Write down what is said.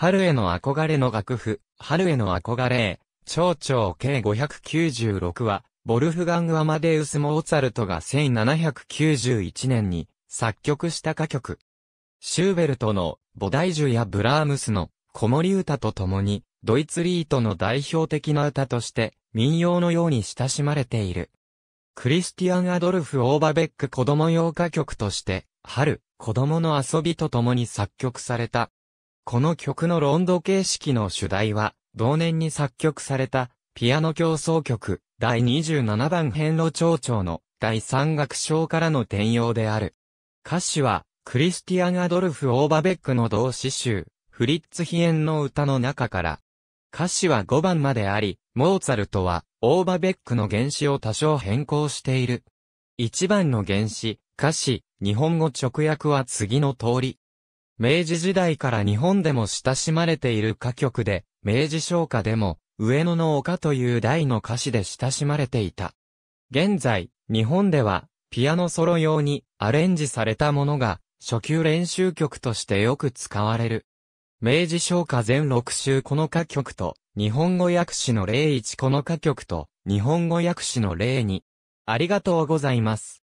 春への憧れの楽譜、春への憧れ長蝶々計596は、ボルフガング・アマデウス・モーツァルトが1791年に作曲した歌曲。シューベルトの菩提樹やブラームスの子守歌ととに、ドイツリートの代表的な歌として民謡のように親しまれている。クリスティアン・アドルフ・オーバベック子供用歌曲として、春、子供の遊びと共に作曲されたこの曲のロンド形式の主題は、同年に作曲された、ピアノ競争曲、第27番編路長調の、第3楽章からの転用である。歌詞は、クリスティアン・アドルフ・オーバベックの同詞集、フリッツ・ヒエンの歌の中から、歌詞は5番まであり、モーツァルトは、オーバベックの原詞を多少変更している。1番の原詞、歌詞、日本語直訳は次の通り。明治時代から日本でも親しまれている歌曲で、明治昇歌でも、上野の丘という大の歌詞で親しまれていた。現在、日本では、ピアノソロ用にアレンジされたものが、初級練習曲としてよく使われる。明治昇歌全6週この歌曲と、日本語訳詞の例1この歌曲と、日本語訳詞の例2。ありがとうございます。